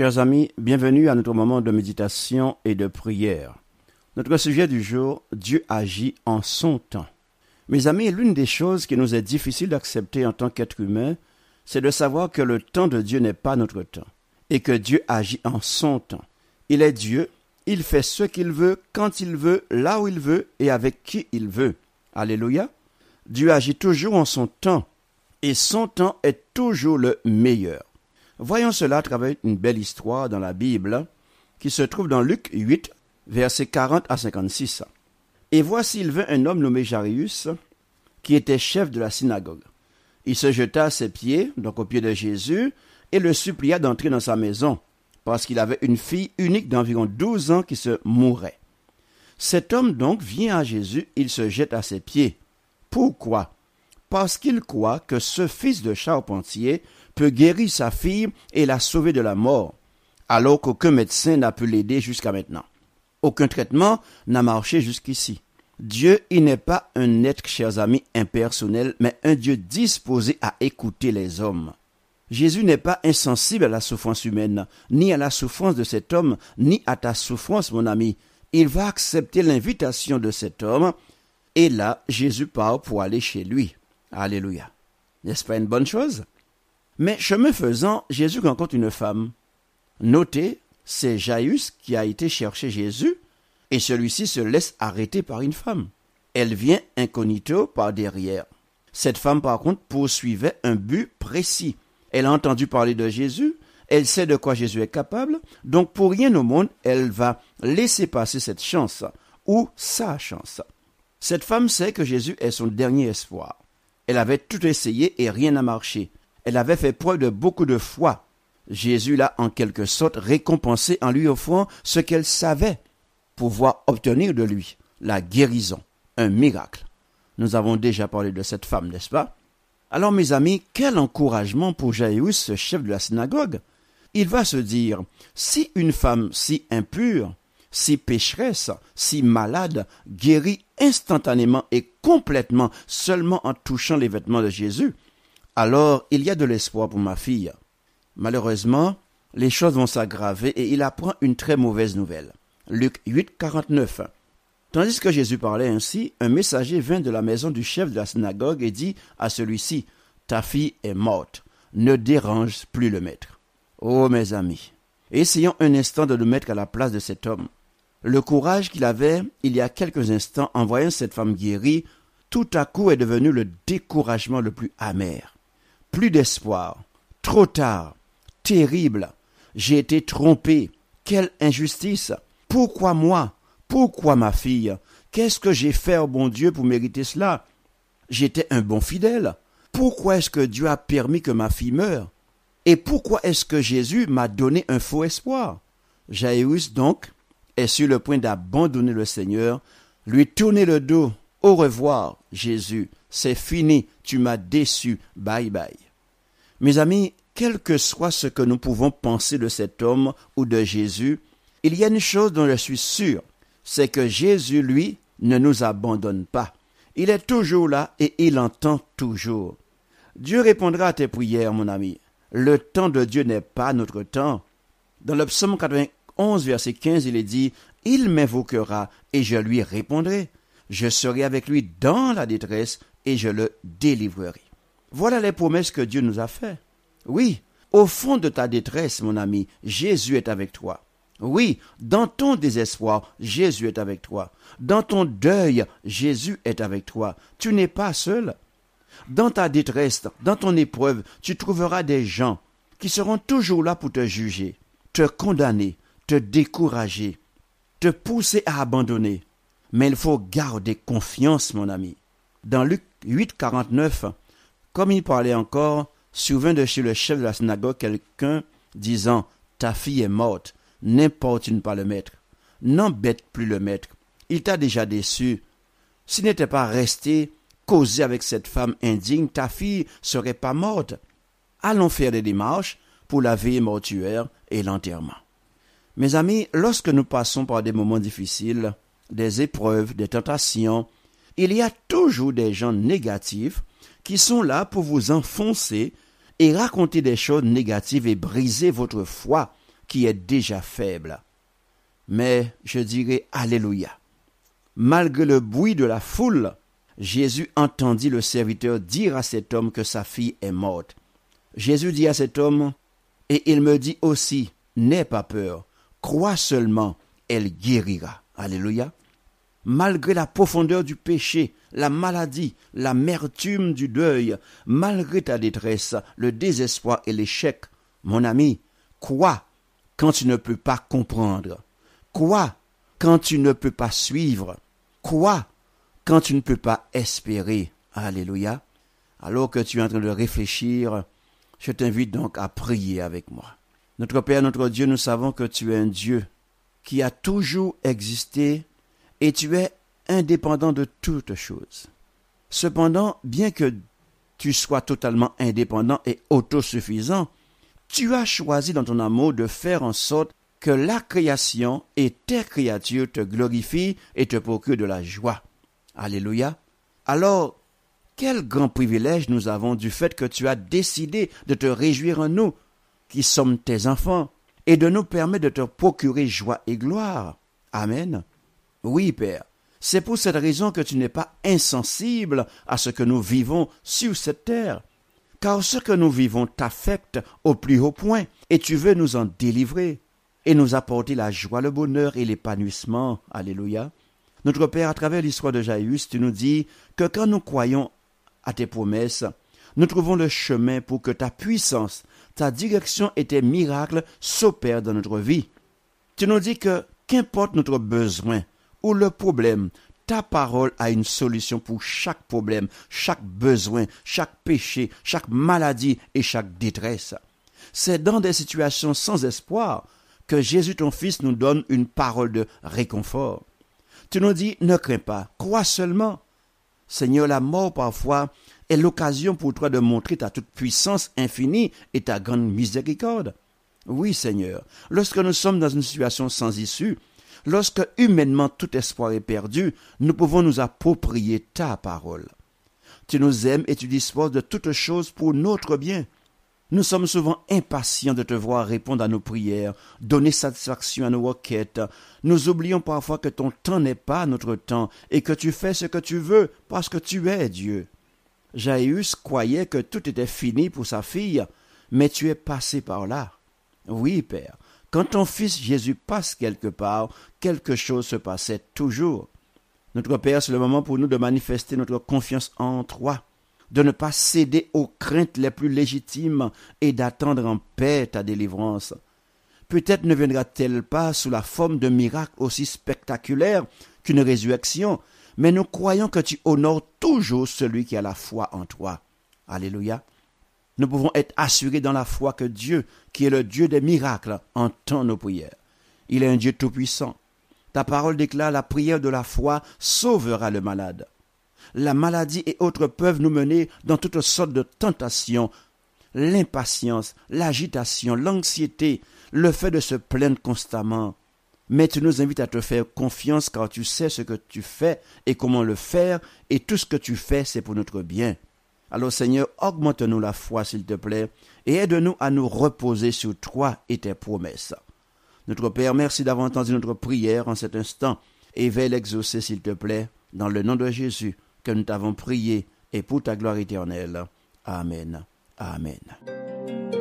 chers amis, bienvenue à notre moment de méditation et de prière. Notre sujet du jour, Dieu agit en son temps. Mes amis, l'une des choses qui nous est difficile d'accepter en tant qu'être humain, c'est de savoir que le temps de Dieu n'est pas notre temps, et que Dieu agit en son temps. Il est Dieu, il fait ce qu'il veut, quand il veut, là où il veut et avec qui il veut. Alléluia. Dieu agit toujours en son temps, et son temps est toujours le meilleur. Voyons cela à travers une belle histoire dans la Bible qui se trouve dans Luc 8, versets 40 à 56. Et voici il vint un homme nommé Jarius, qui était chef de la synagogue. Il se jeta à ses pieds, donc aux pieds de Jésus, et le supplia d'entrer dans sa maison, parce qu'il avait une fille unique d'environ douze ans qui se mourait. Cet homme donc vient à Jésus, il se jette à ses pieds. Pourquoi Parce qu'il croit que ce fils de charpentier peut guérir sa fille et la sauver de la mort, alors qu'aucun médecin n'a pu l'aider jusqu'à maintenant. Aucun traitement n'a marché jusqu'ici. Dieu, il n'est pas un être, chers amis, impersonnel, mais un Dieu disposé à écouter les hommes. Jésus n'est pas insensible à la souffrance humaine, ni à la souffrance de cet homme, ni à ta souffrance, mon ami. Il va accepter l'invitation de cet homme, et là, Jésus part pour aller chez lui. Alléluia. N'est-ce pas une bonne chose? Mais chemin faisant, Jésus rencontre une femme. Notez, c'est Jaius qui a été chercher Jésus, et celui-ci se laisse arrêter par une femme. Elle vient incognito par derrière. Cette femme, par contre, poursuivait un but précis. Elle a entendu parler de Jésus, elle sait de quoi Jésus est capable, donc pour rien au monde, elle va laisser passer cette chance, ou sa chance. Cette femme sait que Jésus est son dernier espoir. Elle avait tout essayé et rien n'a marché elle avait fait preuve de beaucoup de foi. Jésus l'a en quelque sorte récompensée en lui offrant ce qu'elle savait pouvoir obtenir de lui, la guérison, un miracle. Nous avons déjà parlé de cette femme, n'est-ce pas Alors mes amis, quel encouragement pour Jaïus, ce chef de la synagogue. Il va se dire, si une femme si impure, si pécheresse, si malade, guérit instantanément et complètement seulement en touchant les vêtements de Jésus, alors il y a de l'espoir pour ma fille. Malheureusement, les choses vont s'aggraver et il apprend une très mauvaise nouvelle. Luc 8, Tandis que Jésus parlait ainsi, un messager vint de la maison du chef de la synagogue et dit à celui-ci, Ta fille est morte, ne dérange plus le maître. Oh mes amis, essayons un instant de le mettre à la place de cet homme. Le courage qu'il avait il y a quelques instants en voyant cette femme guérie, tout à coup est devenu le découragement le plus amer. Plus d'espoir. Trop tard. Terrible. J'ai été trompé. Quelle injustice. Pourquoi moi Pourquoi ma fille Qu'est-ce que j'ai fait au bon Dieu pour mériter cela J'étais un bon fidèle. Pourquoi est-ce que Dieu a permis que ma fille meure Et pourquoi est-ce que Jésus m'a donné un faux espoir Jairus donc est sur le point d'abandonner le Seigneur, lui tourner le dos. Au revoir, Jésus, c'est fini, tu m'as déçu, bye bye. Mes amis, quel que soit ce que nous pouvons penser de cet homme ou de Jésus, il y a une chose dont je suis sûr, c'est que Jésus, lui, ne nous abandonne pas. Il est toujours là et il entend toujours. Dieu répondra à tes prières, mon ami. Le temps de Dieu n'est pas notre temps. Dans le psaume 91, verset 15, il est dit Il m'invoquera et je lui répondrai. Je serai avec lui dans la détresse, et je le délivrerai. Voilà les promesses que Dieu nous a faites. Oui, au fond de ta détresse, mon ami, Jésus est avec toi. Oui, dans ton désespoir, Jésus est avec toi. Dans ton deuil, Jésus est avec toi. Tu n'es pas seul. Dans ta détresse, dans ton épreuve, tu trouveras des gens qui seront toujours là pour te juger, te condamner, te décourager, te pousser à abandonner. Mais il faut garder confiance, mon ami. Dans le 8.49, comme il parlait encore, survint de chez le chef de la synagogue quelqu'un disant Ta fille est morte, n'importe pas le maître, n'embête plus le maître, il t'a déjà déçu. S'il n'était pas resté causé avec cette femme indigne, ta fille serait pas morte. Allons faire des démarches pour la vie mortuaire et l'enterrement. Mes amis, lorsque nous passons par des moments difficiles, des épreuves, des tentations, il y a toujours des gens négatifs qui sont là pour vous enfoncer et raconter des choses négatives et briser votre foi qui est déjà faible. Mais je dirais Alléluia. Malgré le bruit de la foule, Jésus entendit le serviteur dire à cet homme que sa fille est morte. Jésus dit à cet homme, et il me dit aussi, n'aie pas peur, crois seulement, elle guérira. Alléluia malgré la profondeur du péché, la maladie, l'amertume du deuil, malgré ta détresse, le désespoir et l'échec. Mon ami, quoi quand tu ne peux pas comprendre Quoi quand tu ne peux pas suivre Quoi quand tu ne peux pas espérer Alléluia. Alors que tu es en train de réfléchir, je t'invite donc à prier avec moi. Notre Père, notre Dieu, nous savons que tu es un Dieu qui a toujours existé et tu es indépendant de toutes choses. Cependant, bien que tu sois totalement indépendant et autosuffisant, tu as choisi dans ton amour de faire en sorte que la création et tes créatures te glorifient et te procurent de la joie. Alléluia. Alors, quel grand privilège nous avons du fait que tu as décidé de te réjouir en nous, qui sommes tes enfants, et de nous permettre de te procurer joie et gloire. Amen. Oui, Père, c'est pour cette raison que tu n'es pas insensible à ce que nous vivons sur cette terre, car ce que nous vivons t'affecte au plus haut point, et tu veux nous en délivrer, et nous apporter la joie, le bonheur et l'épanouissement. Alléluia. Notre Père, à travers l'histoire de Jaïus, tu nous dis que quand nous croyons à tes promesses, nous trouvons le chemin pour que ta puissance, ta direction et tes miracles s'opèrent dans notre vie. Tu nous dis que, qu'importe notre besoin, ou le problème. Ta parole a une solution pour chaque problème, chaque besoin, chaque péché, chaque maladie et chaque détresse. C'est dans des situations sans espoir que Jésus ton Fils nous donne une parole de réconfort. Tu nous dis, ne crains pas, crois seulement. Seigneur, la mort parfois est l'occasion pour toi de montrer ta toute puissance infinie et ta grande miséricorde. Oui, Seigneur, lorsque nous sommes dans une situation sans issue, Lorsque humainement tout espoir est perdu, nous pouvons nous approprier ta parole. Tu nous aimes et tu disposes de toutes choses pour notre bien. Nous sommes souvent impatients de te voir répondre à nos prières, donner satisfaction à nos requêtes. Nous oublions parfois que ton temps n'est pas notre temps et que tu fais ce que tu veux parce que tu es Dieu. Jaïus croyait que tout était fini pour sa fille, mais tu es passé par là. Oui, Père, quand ton fils Jésus passe quelque part, quelque chose se passait toujours. Notre Père, c'est le moment pour nous de manifester notre confiance en toi, de ne pas céder aux craintes les plus légitimes et d'attendre en paix ta délivrance. Peut-être ne viendra-t-elle pas sous la forme d'un miracle aussi spectaculaire qu'une résurrection, mais nous croyons que tu honores toujours celui qui a la foi en toi. Alléluia nous pouvons être assurés dans la foi que Dieu, qui est le Dieu des miracles, entend nos prières. Il est un Dieu tout-puissant. Ta parole déclare la prière de la foi sauvera le malade. La maladie et autres peuvent nous mener dans toutes sortes de tentations, l'impatience, l'agitation, l'anxiété, le fait de se plaindre constamment. Mais tu nous invites à te faire confiance car tu sais ce que tu fais et comment le faire, et tout ce que tu fais, c'est pour notre bien. Alors Seigneur, augmente-nous la foi, s'il te plaît, et aide-nous à nous reposer sur toi et tes promesses. Notre Père, merci d'avoir entendu notre prière en cet instant, et veille l'exaucer, s'il te plaît, dans le nom de Jésus, que nous t'avons prié, et pour ta gloire éternelle. Amen. Amen.